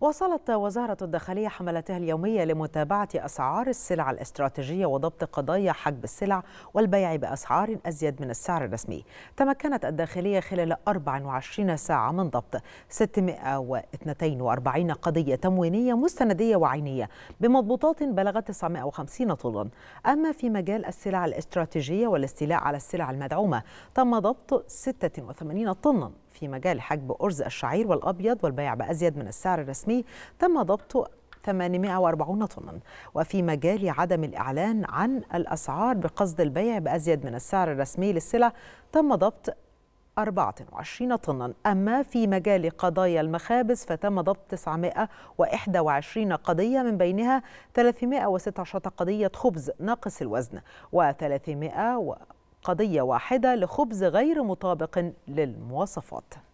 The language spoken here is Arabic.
واصلت وزارة الداخلية حملتها اليومية لمتابعة أسعار السلع الاستراتيجية وضبط قضايا حجب السلع والبيع بأسعار أزيد من السعر الرسمي تمكنت الداخلية خلال 24 ساعة من ضبط 642 قضية تموينية مستندية وعينية بمضبوطات بلغت 950 طولا أما في مجال السلع الاستراتيجية والاستيلاء على السلع المدعومة تم ضبط 86 طنا في مجال حجب أرز الشعير والأبيض والبيع بأزيد من السعر الرسمي تم ضبط 840 طنا وفي مجال عدم الإعلان عن الأسعار بقصد البيع بأزيد من السعر الرسمي للسلع تم ضبط 24 طنا أما في مجال قضايا المخابز فتم ضبط 921 قضية من بينها 316 قضية خبز ناقص الوزن و 300 قضية واحدة لخبز غير مطابق للمواصفات